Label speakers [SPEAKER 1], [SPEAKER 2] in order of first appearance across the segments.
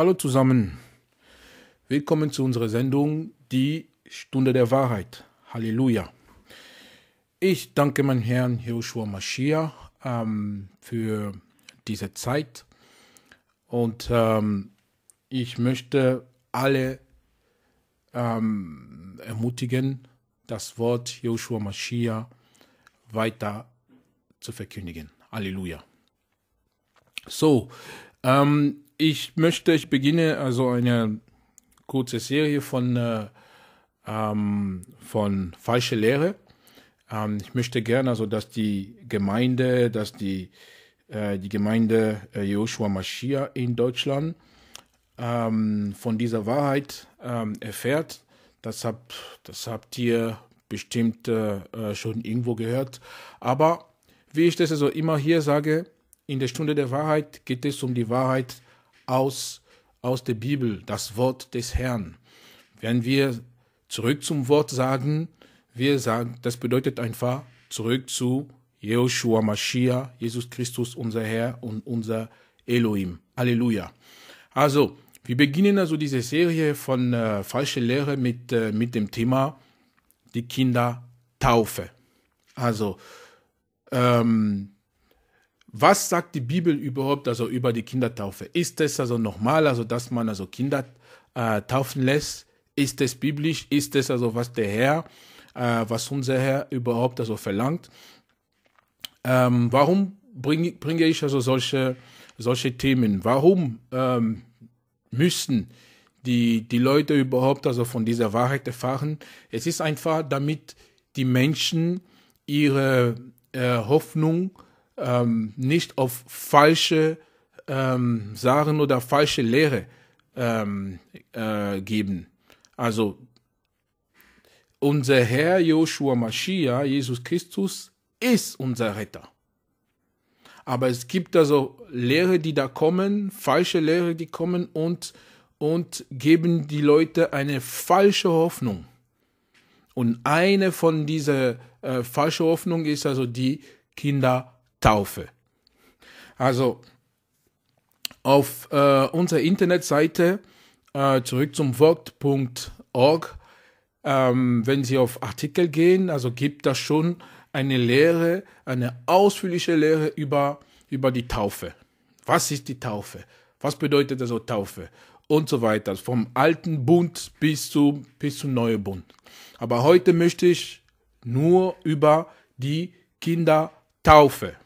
[SPEAKER 1] Hallo zusammen. Willkommen zu unserer Sendung Die Stunde der Wahrheit. Halleluja. Ich danke meinem Herrn Joshua Mashiach ähm, für diese Zeit und ähm, ich möchte alle ähm, ermutigen, das Wort Joshua Mashiach weiter zu verkündigen. Halleluja. So, ähm, ich möchte, ich beginne also eine kurze Serie von, äh, ähm, von falsche Lehre. Ähm, ich möchte gerne, also, dass die Gemeinde, dass die, äh, die Gemeinde äh, Joshua Mashiach in Deutschland ähm, von dieser Wahrheit ähm, erfährt. Das habt, das habt ihr bestimmt äh, äh, schon irgendwo gehört. Aber wie ich das also immer hier sage, in der Stunde der Wahrheit geht es um die Wahrheit, aus, aus der Bibel, das Wort des Herrn. Wenn wir zurück zum Wort sagen, wir sagen, das bedeutet einfach zurück zu Joshua Mashiach, Jesus Christus, unser Herr und unser Elohim. Halleluja. Also, wir beginnen also diese Serie von äh, falsche Lehre mit, äh, mit dem Thema die Kindertaufe. Also, ähm, was sagt die Bibel überhaupt also über die Kindertaufe? Ist das also normal, also dass man also Kinder äh, taufen lässt? Ist das biblisch? Ist das also was der Herr, äh, was unser Herr überhaupt also verlangt? Ähm, warum bringe, bringe ich also solche, solche Themen? Warum ähm, müssen die, die Leute überhaupt also von dieser Wahrheit erfahren? Es ist einfach, damit die Menschen ihre äh, Hoffnung ähm, nicht auf falsche ähm, Sachen oder falsche Lehre ähm, äh, geben. Also unser Herr Joshua Mashiach, Jesus Christus, ist unser Retter. Aber es gibt also Lehre, die da kommen, falsche Lehre, die kommen und, und geben die Leute eine falsche Hoffnung. Und eine von dieser äh, falschen Hoffnung ist also die Kinder Taufe. Also auf äh, unserer Internetseite äh, zurück zum Wort.org, ähm, wenn Sie auf Artikel gehen, also gibt das schon eine Lehre, eine ausführliche Lehre über, über die Taufe. Was ist die Taufe? Was bedeutet also Taufe? Und so weiter, also vom alten Bund bis zum bis zum neuen Bund. Aber heute möchte ich nur über die Kindertaufe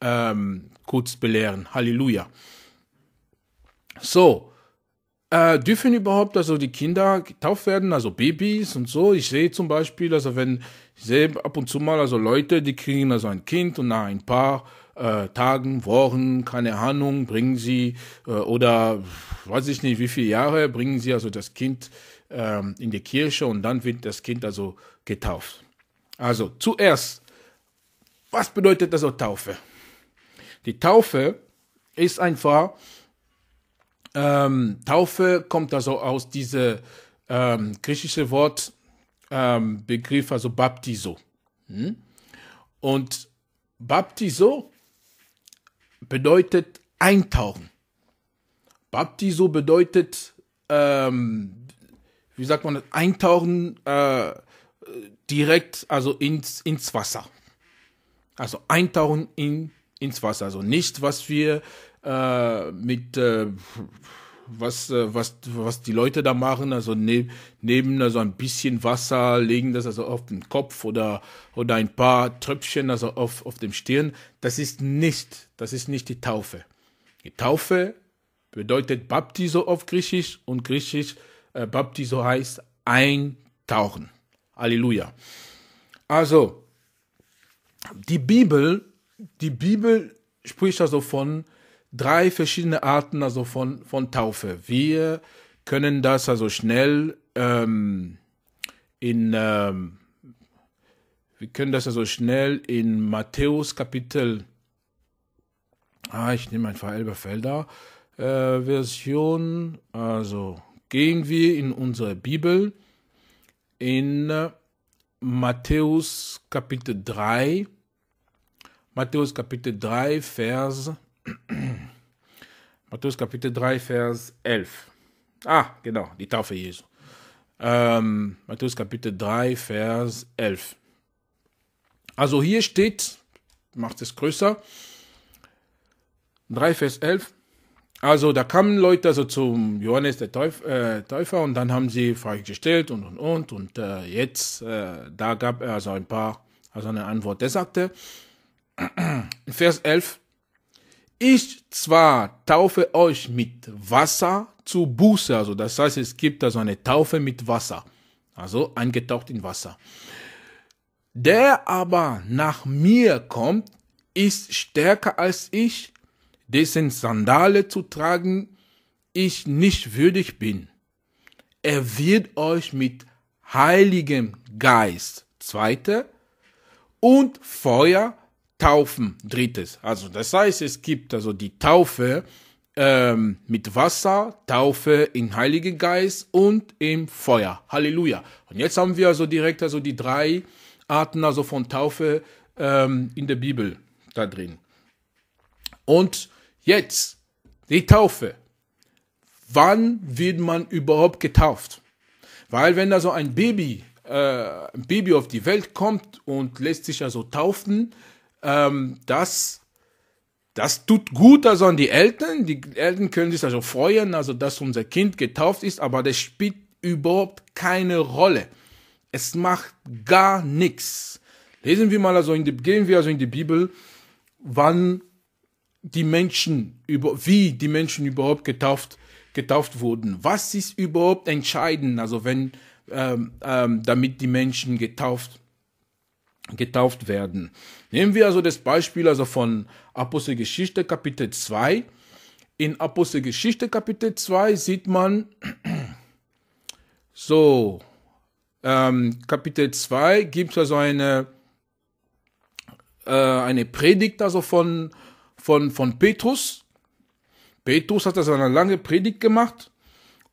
[SPEAKER 1] ähm, kurz belehren. Halleluja. So, äh, dürfen überhaupt also die Kinder getauft werden, also Babys und so? Ich sehe zum Beispiel, also wenn, ich sehe ab und zu mal also Leute, die kriegen also ein Kind und nach ein paar äh, Tagen, Wochen, keine Ahnung, bringen sie äh, oder weiß ich nicht, wie viele Jahre bringen sie also das Kind ähm, in die Kirche und dann wird das Kind also getauft. Also zuerst, was bedeutet also Taufe? Die Taufe ist einfach, ähm, Taufe kommt also aus diesem ähm, griechischen Wort, ähm, Begriff, also Baptiso. Hm? Und Baptiso bedeutet eintauchen. Baptiso bedeutet, ähm, wie sagt man das, eintauchen äh, direkt, also ins, ins Wasser. Also eintauchen in ins Wasser. Also nicht, was wir äh, mit, äh, was, äh, was, was die Leute da machen, also ne, nehmen also ein bisschen Wasser, legen das also auf den Kopf oder, oder ein paar Tröpfchen also auf, auf dem Stirn. Das ist nicht, das ist nicht die Taufe. Die Taufe bedeutet Baptiso auf Griechisch und Griechisch äh, Baptiso heißt eintauchen. Halleluja. Also, die Bibel die Bibel spricht also von drei verschiedenen Arten also von, von Taufe. Wir können das also schnell ähm, in ähm, wir können das also schnell in Matthäus Kapitel ah ich nehme einfach Elberfelder äh, Version also gehen wir in unsere Bibel in äh, Matthäus Kapitel 3 Matthäus Kapitel 3, Vers, Matthäus Kapitel 3, Vers 11. Ah, genau, die Taufe Jesu. Ähm, Matthäus Kapitel 3, Vers 11. Also hier steht, macht es größer, 3, Vers 11. Also da kamen Leute also zum Johannes der Täuf, äh, Täufer und dann haben sie Fragen gestellt und und und und äh, jetzt äh, da gab er also ein paar also eine Antwort. Er sagte, Vers 11. Ich zwar taufe euch mit Wasser zu Buße, also das heißt, es gibt also eine Taufe mit Wasser, also eingetaucht in Wasser. Der aber nach mir kommt, ist stärker als ich, dessen Sandale zu tragen ich nicht würdig bin. Er wird euch mit heiligem Geist, zweite, und Feuer Taufen, drittes. Also das heißt, es gibt also die Taufe ähm, mit Wasser, Taufe im Heiligen Geist und im Feuer. Halleluja. Und jetzt haben wir also direkt also die drei Arten also von Taufe ähm, in der Bibel da drin. Und jetzt die Taufe. Wann wird man überhaupt getauft? Weil wenn also ein Baby, äh, ein Baby auf die Welt kommt und lässt sich also taufen, ähm, das, das tut gut also an die Eltern. Die Eltern können sich also freuen, also dass unser Kind getauft ist, aber das spielt überhaupt keine Rolle. Es macht gar nichts. Lesen wir mal also in die, gehen wir also in die Bibel, wann die Menschen über, wie die Menschen überhaupt getauft, getauft wurden. Was ist überhaupt entscheidend, also wenn, ähm, ähm, damit die Menschen getauft werden? getauft werden. Nehmen wir also das Beispiel also von Apostelgeschichte Kapitel 2. In Apostelgeschichte Kapitel 2 sieht man, so, ähm, Kapitel 2 gibt es also eine, äh, eine Predigt also von, von, von Petrus. Petrus hat also eine lange Predigt gemacht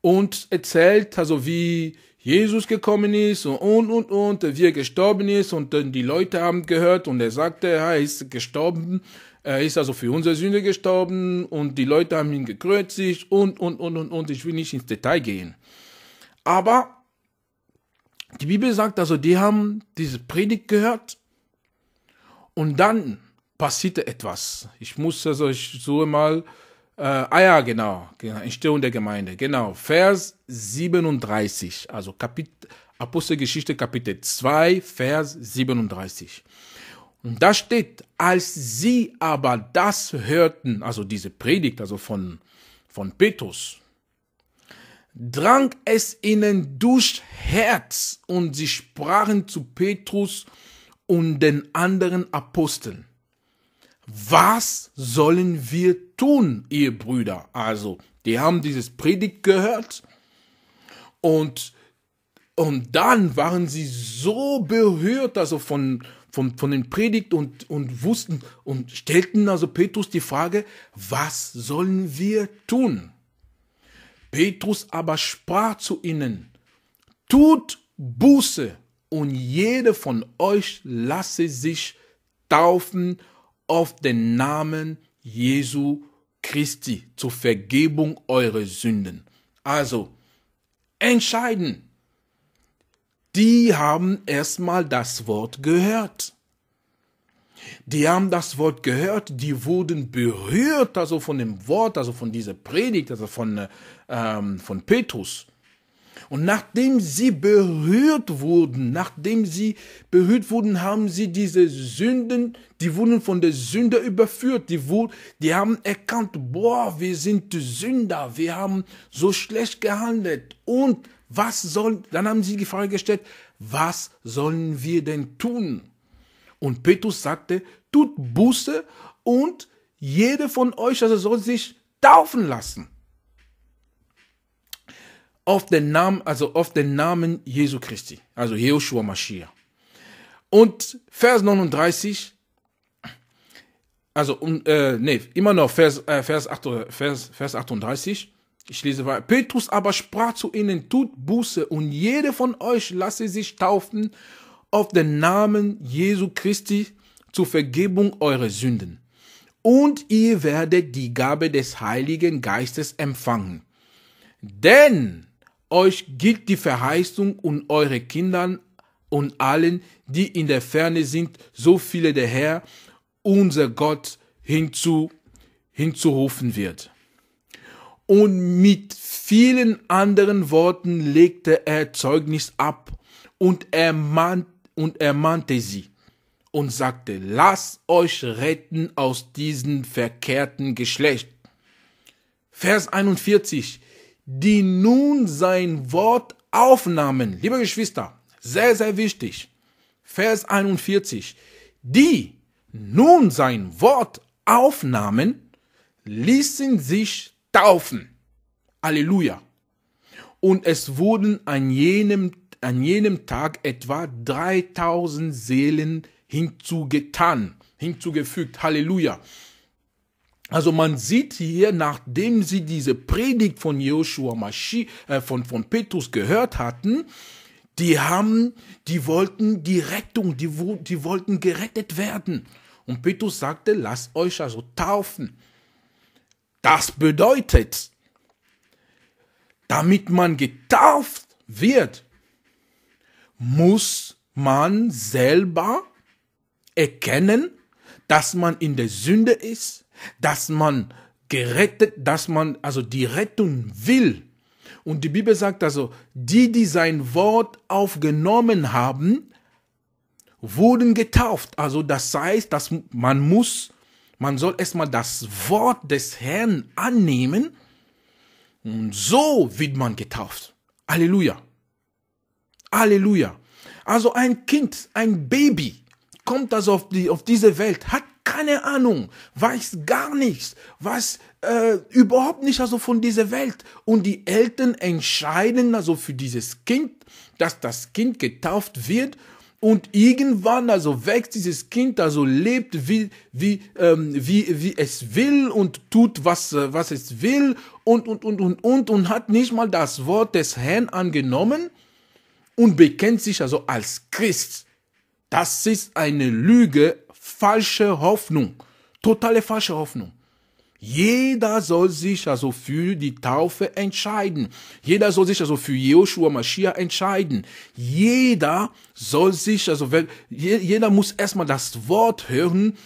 [SPEAKER 1] und erzählt also, wie, Jesus gekommen ist und, und, und, wie er gestorben ist und die Leute haben gehört und er sagte, er ist gestorben, er ist also für unsere Sünde gestorben und die Leute haben ihn gekreuzigt und, und, und, und, und, ich will nicht ins Detail gehen. Aber die Bibel sagt also, die haben diese Predigt gehört und dann passierte etwas. Ich muss also, ich suche mal äh, ah ja, genau, genau. Entstehung der Gemeinde. Genau. Vers 37, also Kapit Apostelgeschichte Kapitel 2, Vers 37. Und da steht, als sie aber das hörten, also diese Predigt, also von, von Petrus, drang es ihnen durch Herz und sie sprachen zu Petrus und den anderen Aposteln was sollen wir tun, ihr Brüder? Also, die haben dieses Predigt gehört und, und dann waren sie so berührt, also von, von, von den Predigt und, und wussten und stellten also Petrus die Frage, was sollen wir tun? Petrus aber sprach zu ihnen, tut Buße und jeder von euch lasse sich taufen auf den Namen Jesu Christi zur Vergebung eurer Sünden. Also, entscheiden. Die haben erstmal das Wort gehört. Die haben das Wort gehört, die wurden berührt, also von dem Wort, also von dieser Predigt, also von, äh, ähm, von Petrus. Und nachdem sie berührt wurden, nachdem sie berührt wurden, haben sie diese Sünden, die wurden von der Sünde überführt, die, wurden, die haben erkannt, boah, wir sind Sünder, wir haben so schlecht gehandelt. Und was soll, dann haben sie die Frage gestellt, was sollen wir denn tun? Und Petrus sagte, tut Buße und jeder von euch, also soll sich taufen lassen auf den Namen, also auf den Namen Jesu Christi, also Joshua Mashiach. Und Vers 39, also um, äh, nee, immer noch Vers, äh, Vers, 8, äh, Vers, Vers 38. Ich lese weiter. Petrus aber sprach zu ihnen, tut Buße und jede von euch lasse sich taufen auf den Namen Jesu Christi zur Vergebung eurer Sünden. Und ihr werdet die Gabe des Heiligen Geistes empfangen. Denn euch gilt die Verheißung und eure Kindern und allen, die in der Ferne sind, so viele der Herr, unser Gott, hinzu, hinzurufen wird. Und mit vielen anderen Worten legte er Zeugnis ab und ermahnt, und ermahnte sie und sagte, lasst euch retten aus diesem verkehrten Geschlecht. Vers 41 die nun sein Wort aufnahmen. Liebe Geschwister, sehr, sehr wichtig. Vers 41. Die nun sein Wort aufnahmen, ließen sich taufen. Halleluja. Und es wurden an jenem, an jenem Tag etwa 3000 Seelen hinzugetan, hinzugefügt. Halleluja. Also man sieht hier, nachdem sie diese Predigt von Joshua Maschi, äh, von, von Petrus gehört hatten, die haben, die wollten die Rettung, die, die wollten gerettet werden. Und Petrus sagte, lasst euch also taufen. Das bedeutet, damit man getauft wird, muss man selber erkennen, dass man in der Sünde ist, dass man gerettet, dass man also die Rettung will. Und die Bibel sagt also, die, die sein Wort aufgenommen haben, wurden getauft. Also das heißt, dass man muss, man soll erstmal das Wort des Herrn annehmen und so wird man getauft. Halleluja. Halleluja. Also ein Kind, ein Baby kommt also auf, die, auf diese Welt, hat keine Ahnung, weiß gar nichts, weiß äh, überhaupt nicht also von dieser Welt. Und die Eltern entscheiden also für dieses Kind, dass das Kind getauft wird und irgendwann also wächst dieses Kind, also lebt wie, wie, ähm, wie, wie es will und tut, was, äh, was es will und, und, und, und, und, und hat nicht mal das Wort des Herrn angenommen und bekennt sich also als Christ. Das ist eine Lüge falsche Hoffnung. Totale falsche Hoffnung. Jeder soll sich also für die Taufe entscheiden. Jeder soll sich also für Joshua Mashiach entscheiden. Jeder soll sich also, jeder muss erstmal das Wort hören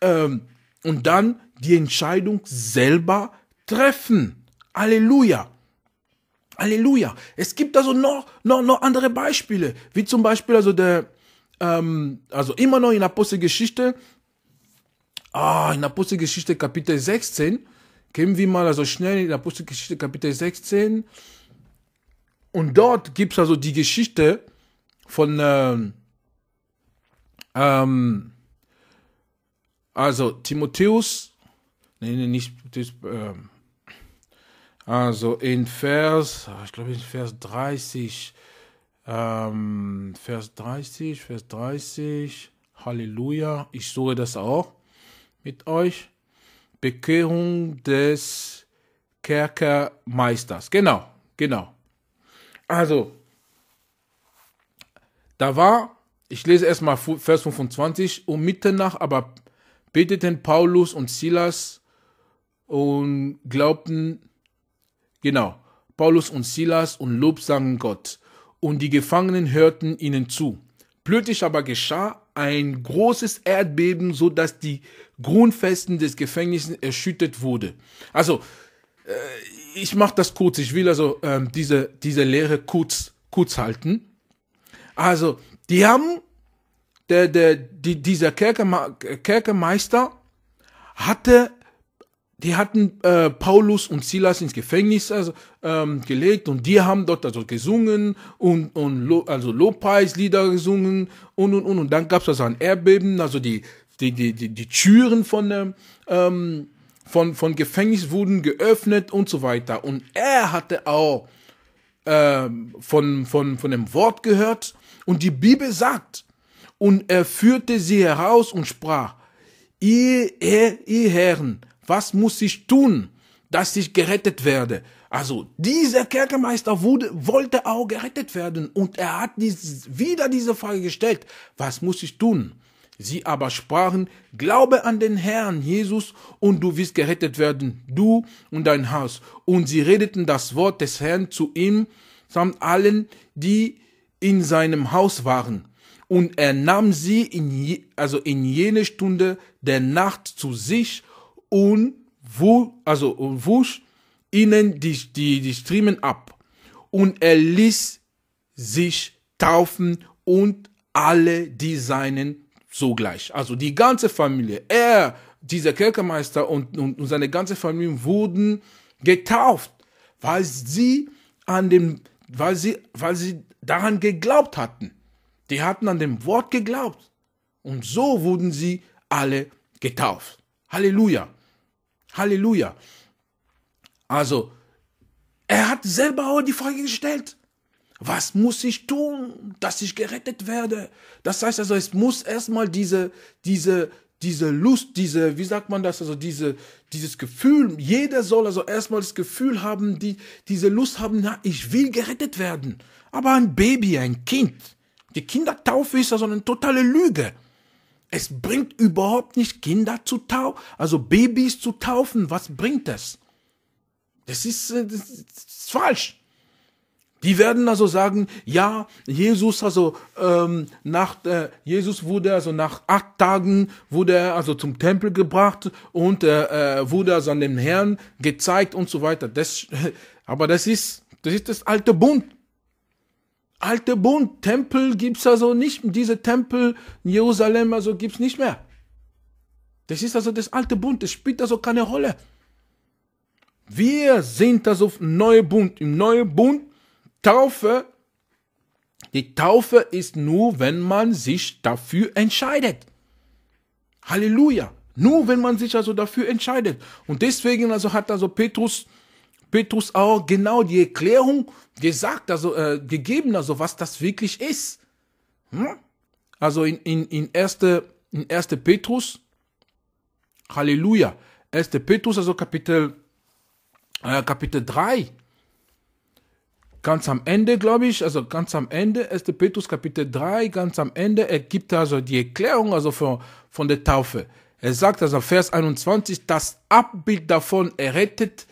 [SPEAKER 1] ähm, und dann die Entscheidung selber treffen. Halleluja. Halleluja. Es gibt also noch, noch, noch andere Beispiele, wie zum Beispiel also der, ähm, also immer noch in Apostelgeschichte, ah, in Apostelgeschichte Kapitel 16, gehen wir mal also schnell in Apostelgeschichte Kapitel 16. Und dort gibt es also die Geschichte von, ähm, ähm, also Timotheus, nee, nicht, das, ähm, also in Vers, ah, ich glaube in Vers 30, ähm, Vers 30, Vers 30, Halleluja, ich suche das auch mit euch. Bekehrung des Kerkermeisters. Genau, genau. Also, da war, ich lese erstmal Vers 25, um Mitternacht aber beteten Paulus und Silas und glaubten, genau, Paulus und Silas und Lob sangen Gott und die Gefangenen hörten ihnen zu. Plötzlich aber geschah ein großes Erdbeben, so dass die Grundfesten des Gefängnisses erschüttert wurde. Also, äh, ich mache das kurz. Ich will also ähm, diese, diese Lehre kurz, kurz halten. Also, die haben, der, der, die, dieser Kerkerme Kerkermeister hatte die hatten äh, Paulus und Silas ins Gefängnis also, ähm, gelegt und die haben dort also gesungen und, und Lo, also Lobpreislieder gesungen und und und und dann gab es also ein Erdbeben, also die die die die, die Türen von ähm, von von Gefängnis wurden geöffnet und so weiter und er hatte auch äh, von von von dem Wort gehört und die Bibel sagt und er führte sie heraus und sprach ihr, ihr, ihr Herren was muss ich tun, dass ich gerettet werde? Also dieser Kerkermeister wurde, wollte auch gerettet werden und er hat dies, wieder diese Frage gestellt, was muss ich tun? Sie aber sprachen, glaube an den Herrn Jesus und du wirst gerettet werden, du und dein Haus. Und sie redeten das Wort des Herrn zu ihm samt allen, die in seinem Haus waren. Und er nahm sie in, je, also in jene Stunde der Nacht zu sich und wusch, also wusch ihnen die, die, die Striemen ab. Und er ließ sich taufen und alle, die seinen sogleich. Also die ganze Familie, er, dieser Kerkermeister und, und, und seine ganze Familie wurden getauft, weil sie an dem, weil sie, weil sie daran geglaubt hatten. Die hatten an dem Wort geglaubt. Und so wurden sie alle getauft. Halleluja. Halleluja. Also, er hat selber auch die Frage gestellt. Was muss ich tun, dass ich gerettet werde? Das heißt also, es muss erstmal diese, diese, diese Lust, diese, wie sagt man das, also diese, dieses Gefühl, jeder soll also erstmal das Gefühl haben, die, diese Lust haben, na, ich will gerettet werden. Aber ein Baby, ein Kind, die Kindertaufe ist also eine totale Lüge. Es bringt überhaupt nicht, Kinder zu taufen, also Babys zu taufen. Was bringt das? Äh, das ist, das ist falsch. Die werden also sagen, ja, Jesus, also ähm, nach äh, Jesus wurde also nach acht Tagen wurde er also zum Tempel gebracht und äh, äh wurde also an dem Herrn gezeigt und so weiter. Das, aber das ist, das ist das alte Bund alte Bund, Tempel gibt's also nicht, diese Tempel in Jerusalem also gibt's nicht mehr. Das ist also das alte Bund, das spielt also keine Rolle. Wir sind also im neuen Bund, im neuen Bund Taufe. Die Taufe ist nur, wenn man sich dafür entscheidet. Halleluja. Nur wenn man sich also dafür entscheidet. Und deswegen also hat also Petrus Petrus auch genau die Erklärung gesagt, also äh, gegeben, also was das wirklich ist. Hm? Also in, in, in, erste, in erste Petrus, Halleluja, erste Petrus, also Kapitel, äh, Kapitel 3, ganz am Ende, glaube ich, also ganz am Ende, 1. Petrus Kapitel 3, ganz am Ende, er gibt also die Erklärung also von, von der Taufe. Er sagt also Vers 21, das Abbild davon errettet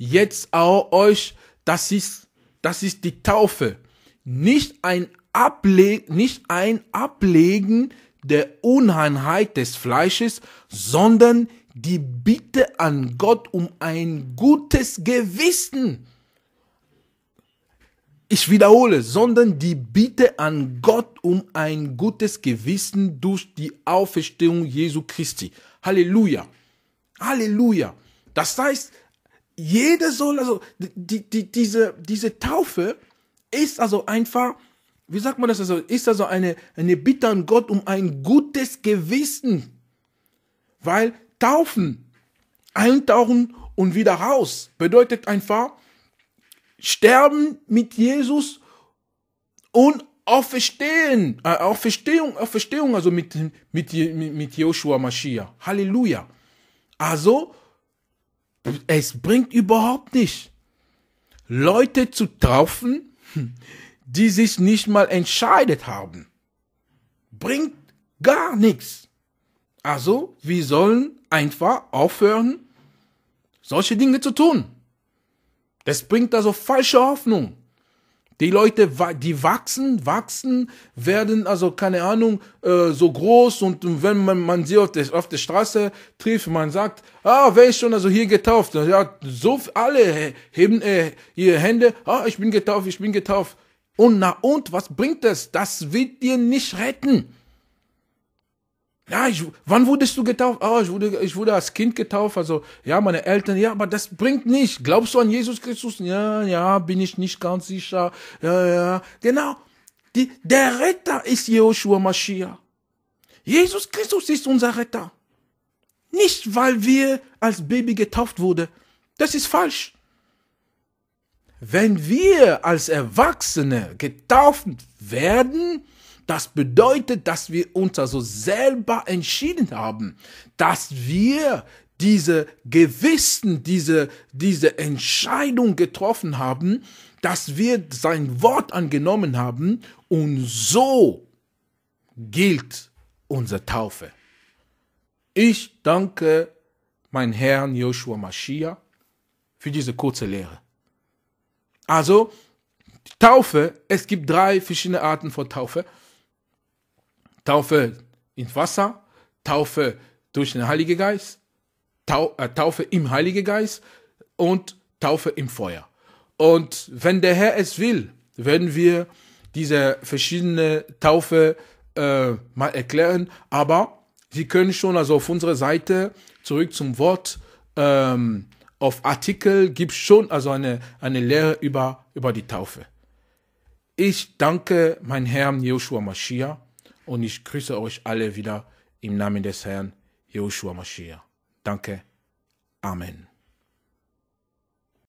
[SPEAKER 1] jetzt auch euch, das ist, das ist die Taufe. Nicht ein Able nicht ein Ablegen der Unreinheit des Fleisches, sondern die Bitte an Gott um ein gutes Gewissen. Ich wiederhole, sondern die Bitte an Gott um ein gutes Gewissen durch die Auferstehung Jesu Christi. Halleluja. Halleluja. Das heißt, jede soll, also die, die, diese, diese Taufe ist also einfach, wie sagt man das also, ist also eine, eine Bitte an Gott um ein gutes Gewissen. Weil taufen, eintauchen und wieder raus bedeutet einfach sterben mit Jesus und Auferstehen, äh, Auferstehung, Auferstehung, also mit, mit, mit Joshua Mashiach. Halleluja. Also, es bringt überhaupt nicht, Leute zu taufen, die sich nicht mal entscheidet haben. Bringt gar nichts. Also, wir sollen einfach aufhören, solche Dinge zu tun. Das bringt also falsche Hoffnung. Die Leute, die wachsen, wachsen, werden also, keine Ahnung, äh, so groß und wenn man, man sie auf der, auf der Straße trifft, man sagt, ah, wer ist schon also hier getauft? Ja, so alle heben äh, ihre Hände, ah, ich bin getauft, ich bin getauft. Und na und, was bringt das? Das wird dir nicht retten ja, ich, wann wurdest du getauft? Oh, ich wurde, ich wurde als Kind getauft, also, ja, meine Eltern, ja, aber das bringt nicht. Glaubst du an Jesus Christus? Ja, ja, bin ich nicht ganz sicher. Ja, ja, genau. Die, der Retter ist Joshua Mashiach. Jesus Christus ist unser Retter. Nicht, weil wir als Baby getauft wurden. Das ist falsch. Wenn wir als Erwachsene getauft werden, das bedeutet, dass wir uns also selber entschieden haben, dass wir diese Gewissen, diese, diese Entscheidung getroffen haben, dass wir sein Wort angenommen haben und so gilt unsere Taufe. Ich danke mein Herrn Joshua Mashiach für diese kurze Lehre. Also, Taufe, es gibt drei verschiedene Arten von Taufe. Taufe ins Wasser, Taufe durch den Heiligen Geist, Tau, äh, Taufe im Heiligen Geist und Taufe im Feuer. Und wenn der Herr es will, werden wir diese verschiedene Taufe äh, mal erklären. Aber Sie können schon also auf unserer Seite zurück zum Wort ähm, auf Artikel gibt schon also eine eine Lehre über über die Taufe. Ich danke mein Herrn Joshua Mashiach und ich grüße euch alle wieder im Namen des Herrn Joshua Mashiach. Danke. Amen.